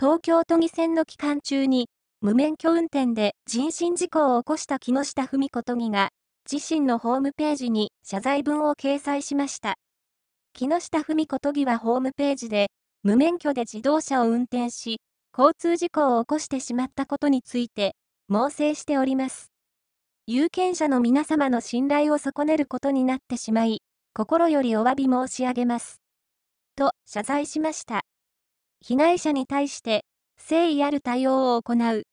東京都議選の期間中に、無免許運転で人身事故を起こした木下富美子都議が、自身のホームページに謝罪文を掲載しました。木下富美子都議はホームページで、無免許で自動車を運転し、交通事故を起こしてしまったことについて、猛省しております。有権者の皆様の信頼を損ねることになってしまい、心よりお詫び申し上げます。と謝罪しました。被害者に対して誠意ある対応を行う。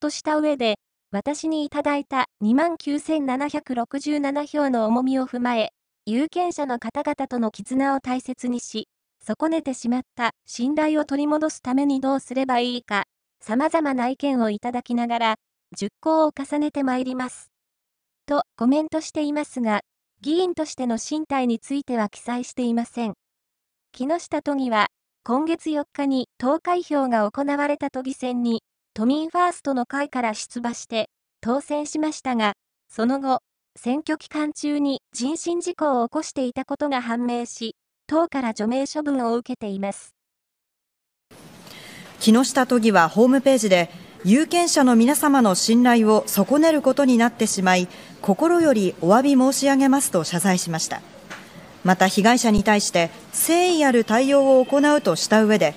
とした上で、私にいただいた29,767票の重みを踏まえ、有権者の方々との絆を大切にし、損ねてしまった信頼を取り戻すためにどうすればいいか、様々な意見をいただきながら、熟考を重ねてまいります。とコメントしていますが、議員としての進退については記載していません。木下都議は、今月4日に投開票が行われた都議選に、都民ファーストの会から出馬して当選しましたが、その後、選挙期間中に人身事故を起こしていたことが判明し、党から除名処分を受けています。木下都議はホームページで、有権者の皆様の信頼を損ねることになってしまい、心よりお詫び申し上げますと謝罪しました。また被害者に対して誠意ある対応を行うとした上で、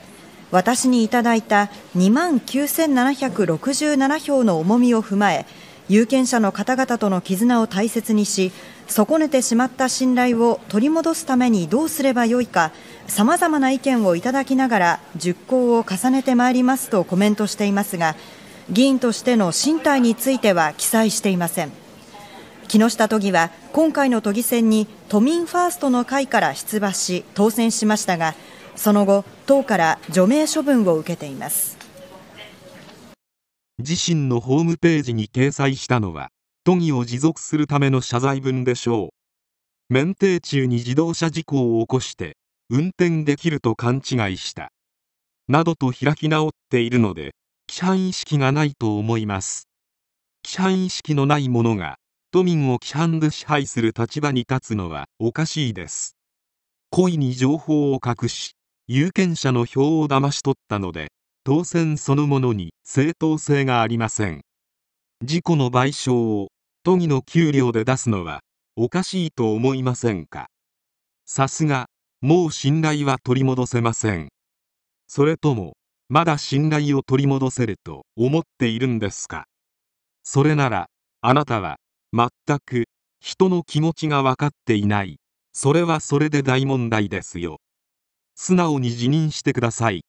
私にいただいた2万9767票の重みを踏まえ、有権者の方々との絆を大切にし、損ねてしまった信頼を取り戻すためにどうすればよいか、様々な意見をいただきながら熟考を重ねてまいりますとコメントしていますが、議員としての進退については記載していません。木下都議は今回の都議選に都民ファーストの会から出馬し、当選しましたが、その後、党から除名処分を受けています。自身のホームページに掲載したのは、都議を持続するための謝罪文でしょう。免停中に自動車事故を起こして、運転できると勘違いした。などと開き直っているので、規範意識がないと思います。規範意識のないものが都民を規範で支配する立場に立つのはおかしいです故意に情報を隠し有権者の票を騙し取ったので当選そのものに正当性がありません事故の賠償を都議の給料で出すのはおかしいと思いませんかさすがもう信頼は取り戻せませんそれともまだ信頼を取り戻せると思っているんですかそれならあなたは全く人の気持ちが分かっていないそれはそれで大問題ですよ素直に辞任してください